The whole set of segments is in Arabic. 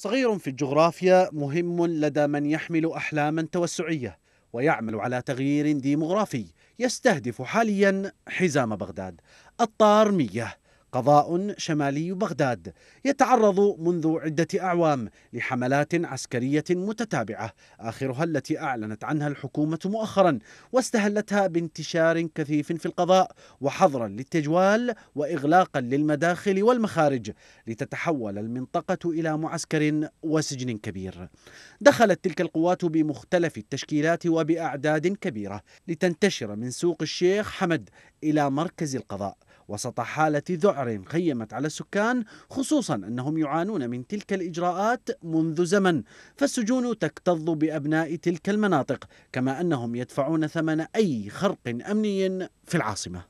صغير في الجغرافيا مهم لدى من يحمل أحلاما توسعية ويعمل على تغيير ديمغرافي يستهدف حاليا حزام بغداد الطارمية قضاء شمالي بغداد يتعرض منذ عدة أعوام لحملات عسكرية متتابعة آخرها التي أعلنت عنها الحكومة مؤخرا واستهلتها بانتشار كثيف في القضاء وحظرا للتجوال وإغلاقا للمداخل والمخارج لتتحول المنطقة إلى معسكر وسجن كبير دخلت تلك القوات بمختلف التشكيلات وبأعداد كبيرة لتنتشر من سوق الشيخ حمد إلى مركز القضاء وسط حالة ذعر خيمت على السكان خصوصا أنهم يعانون من تلك الإجراءات منذ زمن فالسجون تكتظ بأبناء تلك المناطق كما أنهم يدفعون ثمن أي خرق أمني في العاصمة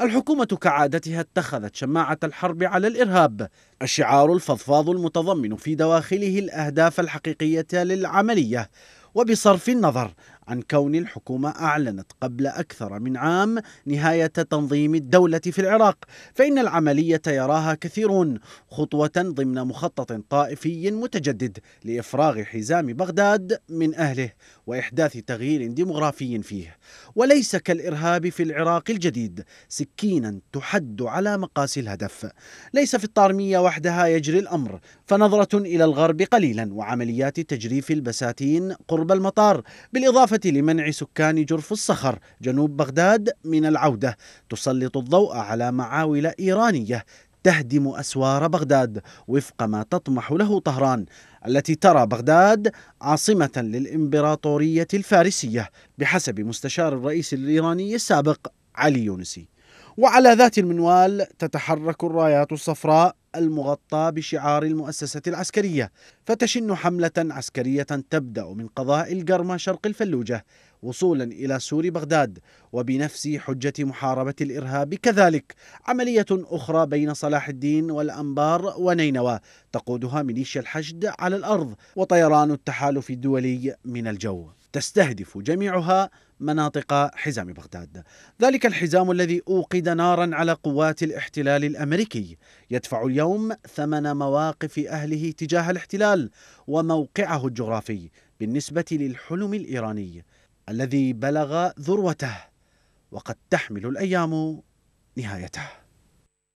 الحكومة كعادتها اتخذت شماعة الحرب على الإرهاب الشعار الفضفاض المتضمن في دواخله الأهداف الحقيقية للعملية وبصرف النظر عن كون الحكومة أعلنت قبل أكثر من عام نهاية تنظيم الدولة في العراق فإن العملية يراها كثيرون خطوة ضمن مخطط طائفي متجدد لإفراغ حزام بغداد من أهله وإحداث تغيير ديمغرافي فيه وليس كالإرهاب في العراق الجديد سكينا تحد على مقاس الهدف ليس في الطارمية وحدها يجري الأمر فنظرة إلى الغرب قليلا وعمليات تجريف البساتين قرب المطار بالإضافة بالإضافة لمنع سكان جرف الصخر جنوب بغداد من العودة تسلط الضوء على معاول إيرانية تهدم أسوار بغداد وفق ما تطمح له طهران التي ترى بغداد عاصمة للإمبراطورية الفارسية بحسب مستشار الرئيس الإيراني السابق علي يونسي وعلى ذات المنوال تتحرك الرايات الصفراء المغطى بشعار المؤسسة العسكرية فتشن حملة عسكرية تبدأ من قضاء القرمة شرق الفلوجة وصولا إلى سور بغداد وبنفس حجة محاربة الإرهاب كذلك عملية أخرى بين صلاح الدين والأنبار ونينوى تقودها ميليشيا الحشد على الأرض وطيران التحالف الدولي من الجو تستهدف جميعها مناطق حزام بغداد ذلك الحزام الذي أوقد نارا على قوات الاحتلال الأمريكي يدفع اليوم ثمن مواقف أهله تجاه الاحتلال وموقعه الجغرافي بالنسبة للحلم الإيراني الذي بلغ ذروته وقد تحمل الأيام نهايته